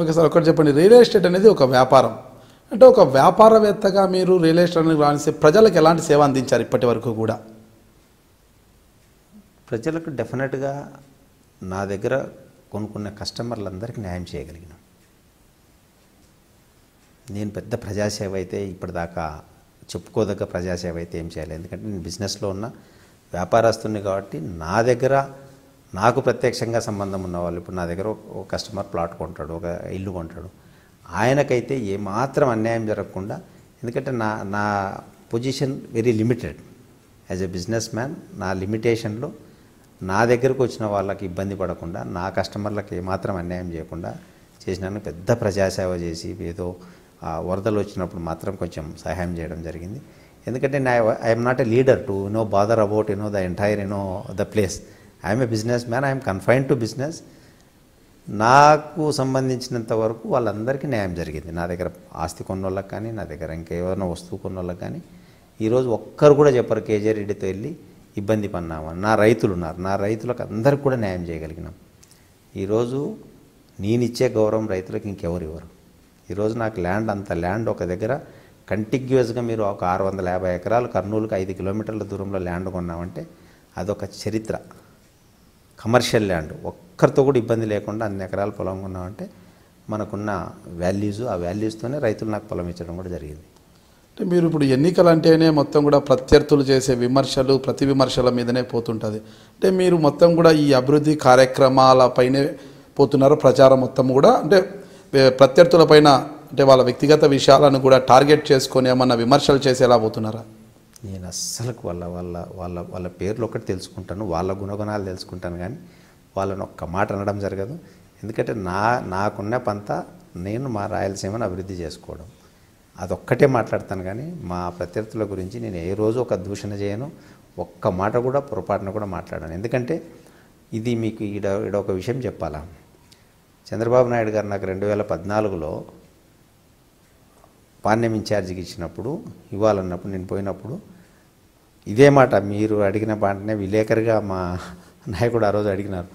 okay sir ఒకటి చెప్పండి real estate అనేది ఒక వ్యాపారం అంటే ఒక వ్యాపారవేత్తగా మీరు రియల్ ఎస్టేట్ అనేది రాణిస్తే ప్రజలకు ఎలాంటి సేవ అందించారు ఇప్పటి వరకు కూడా ప్రజలకు డెఫినెట్గా నా దగ్గర కొనుక్కున్న కస్టమర్లందరికీ న్యాయం చేయగలిగిన నేను పెద్ద ప్రజాసేవ అయితే ఇప్పటిదాకా చెప్పుకోదగ్గ ప్రజాసేవ అయితే ఏం చేయాలి ఎందుకంటే నేను బిజినెస్లో ఉన్న వ్యాపారస్తుని కాబట్టి నా దగ్గర నాకు ప్రత్యక్షంగా సంబంధం ఉన్నవాళ్ళు ఇప్పుడు నా దగ్గర ఒక కస్టమర్ ప్లాట్ కొంటాడు ఒక ఇల్లు కొంటాడు ఆయనకైతే ఏమాత్రం అన్యాయం జరగకుండా ఎందుకంటే నా నా position very limited as a businessman నా లిమిటేషన్లో నా దగ్గరకు వచ్చిన వాళ్ళకి ఇబ్బంది పడకుండా నా కస్టమర్లకు ఏమాత్రం అన్యాయం చేయకుండా చేసినాను పెద్ద ప్రజాసేవ చేసి ఏదో వరదలు వచ్చినప్పుడు మాత్రం కొంచెం సహాయం చేయడం జరిగింది ఎందుకంటే నా I'm not a leader to no bother about know the entire you know the place I'm a businessman I'm confine to business నాకు సంబంధించినంత వరకు వాళ్ళందరికీ న్యాయం జరిగింది నా దగ్గర ఆస్తి కొన్నోళ్ళకి కానీ నా దగ్గర ఇంకేమైనా వస్తువు కొన్నోళ్ళకి కానీ ఈరోజు ఒక్కరు కూడా చెప్పరు కేజీ రెడ్డితో వెళ్ళి ఇబ్బంది పన్నామని నా రైతులు ఉన్నారు నా రైతులకు అందరికి కూడా న్యాయం చేయగలిగినాం ఈరోజు నేనిచ్చే గౌరవం రైతులకు ఇంకెవరు ఇవ్వరు ఈరోజు నాకు ల్యాండ్ అంత ల్యాండ్ ఒక దగ్గర కంటిగ్యూస్గా మీరు ఒక ఆరు వందల యాభై ఎకరాలు కర్నూలుకి ఐదు కిలోమీటర్ల దూరంలో ల్యాండ్ కొన్నామంటే అదొక చరిత్ర కమర్షియల్ ల్యాండ్ ఒక్కరితో కూడా ఇబ్బంది లేకుండా అన్ని ఎకరాలు పొలం కొన్నామంటే మనకున్న వాల్యూస్ ఆ వాల్యూస్తోనే రైతులు నాకు పొలం ఇచ్చడం కూడా జరిగింది అంటే మీరు ఇప్పుడు ఎన్నికలు అంటేనే మొత్తం కూడా ప్రత్యర్థులు చేసే విమర్శలు ప్రతి విమర్శల మీదనే పోతుంటుంది అంటే మీరు మొత్తం కూడా ఈ అభివృద్ధి కార్యక్రమాలపైనే పోతున్నారు ప్రచారం మొత్తం కూడా అంటే ప్రత్యర్థుల పైన అంటే వాళ్ళ వ్యక్తిగత విషయాలను కూడా టార్గెట్ చేసుకొని ఏమన్నా విమర్శలు చేసేలా పోతున్నారా నేను అస్సలకు వాళ్ళ వాళ్ళ వాళ్ళ వాళ్ళ పేర్లు ఒకటి తెలుసుకుంటాను వాళ్ళ గుణగుణాలు తెలుసుకుంటాను కానీ వాళ్ళని ఒక్క మాట అనడం జరగదు ఎందుకంటే నా నాకున్న పంత నేను మా రాయలసీమను అభివృద్ధి చేసుకోవడం అదొక్కటే మాట్లాడతాను కానీ మా ప్రత్యర్థుల గురించి నేను ఏ రోజు ఒక దూషణ చేయను ఒక్క మాట కూడా పొరపాటున కూడా మాట్లాడాను ఎందుకంటే ఇది మీకు ఈడ ఈడ ఒక విషయం చెప్పాలా చంద్రబాబు నాయుడు గారు నాకు రెండు వేల పద్నాలుగులో పాండ్యం ఇన్ఛార్జికి ఇచ్చినప్పుడు ఇవ్వాలన్నప్పుడు నేను పోయినప్పుడు ఇదే మాట మీరు అడిగిన పాటనే విలేకరిగా మా నాయకుడు ఆ రోజు అడిగినారు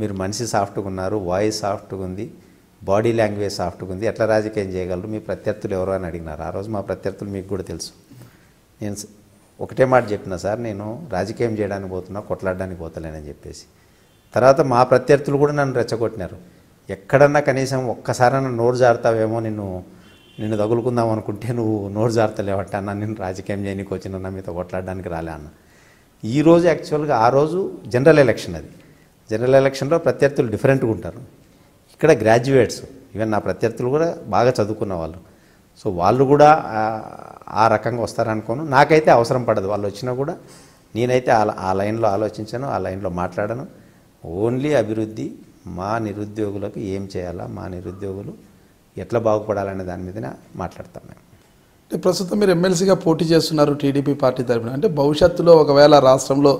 మీరు మనిషి సాఫ్ట్గా ఉన్నారు వాయిస్ సాఫ్ట్గా ఉంది బాడీ లాంగ్వేజ్ సాఫ్ట్గా ఉంది ఎట్లా రాజకీయం చేయగలరు మీ ప్రత్యర్థులు ఎవరు అని అడిగినారు ఆ రోజు మా ప్రత్యర్థులు మీకు కూడా తెలుసు నేను ఒకటే మాట చెప్పిన సార్ నేను రాజకీయం చేయడానికి పోతున్నా కొట్లాడడానికి పోతలేనని చెప్పేసి తర్వాత మా ప్రత్యర్థులు కూడా నన్ను రెచ్చగొట్టినారు ఎక్కడన్నా కనీసం ఒక్కసారన్నా నోరు జారుతావేమో నేను నిన్ను తగులుకుందాం అనుకుంటే నువ్వు నోరు జారతలేవట అన్న నేను రాజకీయం చేయనీకి వచ్చిన నా మీతో కొట్లాడడానికి రాలే అన్న ఈరోజు యాక్చువల్గా ఆ రోజు జనరల్ ఎలక్షన్ అది జనరల్ ఎలక్షన్లో ప్రత్యర్థులు డిఫరెంట్గా ఉంటారు ఇక్కడ గ్రాడ్యుయేట్స్ ఈవెన్ నా ప్రత్యర్థులు కూడా బాగా చదువుకున్న వాళ్ళు సో వాళ్ళు కూడా ఆ రకంగా వస్తారనుకోను నాకైతే అవసరం పడదు వాళ్ళు వచ్చినా కూడా నేనైతే ఆ లైన్లో ఆలోచించాను ఆ లైన్లో మాట్లాడను ఓన్లీ అభివృద్ధి మా నిరుద్యోగులకు ఏం చేయాలా మా నిరుద్యోగులు ఎట్లా బాగుపడాలనే దాని మీదనే మాట్లాడతాం మేము ప్రస్తుతం మీరు ఎమ్మెల్సీగా పోటీ చేస్తున్నారు టీడీపీ పార్టీ తరఫున అంటే భవిష్యత్తులో ఒకవేళ రాష్ట్రంలో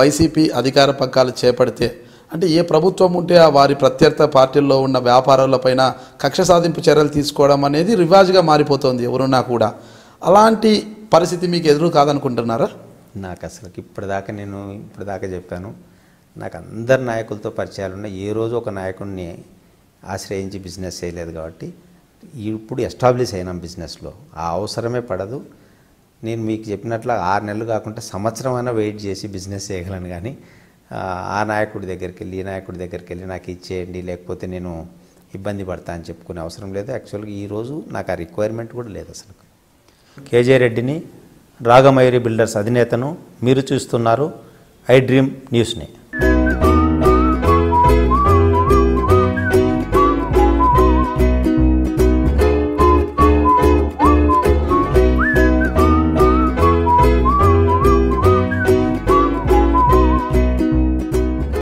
వైసీపీ అధికార పక్కాలు చేపడితే అంటే ఏ ప్రభుత్వం ఉంటే ఆ వారి ప్రత్యర్థ పార్టీల్లో ఉన్న వ్యాపారాలపైన కక్ష సాధింపు చర్యలు తీసుకోవడం అనేది రివాజ్గా మారిపోతుంది ఎవరున్నా కూడా అలాంటి పరిస్థితి మీకు ఎదురు కాదనుకుంటున్నారా నాకు అసలు ఇప్పటిదాకా నేను ఇప్పటిదాకా చెప్పాను నాకు అందరు నాయకులతో పరిచయాలు ఉన్నాయి ఏ రోజు ఒక నాయకుడిని ఆశ్రయించి బిజినెస్ చేయలేదు కాబట్టి ఇప్పుడు ఎస్టాబ్లిష్ అయినాం బిజినెస్లో ఆ అవసరమే పడదు నేను మీకు చెప్పినట్లు ఆరు నెలలు కాకుండా సంవత్సరం అయినా వెయిట్ చేసి బిజినెస్ చేయగలను కానీ ఆ నాయకుడి దగ్గరికి వెళ్ళి ఈ నాయకుడి దగ్గరికి వెళ్ళి నాకు ఇచ్చేయండి లేకపోతే నేను ఇబ్బంది పడతా అని చెప్పుకునే అవసరం లేదు యాక్చువల్గా ఈరోజు నాకు ఆ రిక్వైర్మెంట్ కూడా లేదు అసలు కేజే రెడ్డిని రాగమయూరి బిల్డర్స్ అధినేతను మీరు చూస్తున్నారు ఐ డ్రీమ్ న్యూస్ని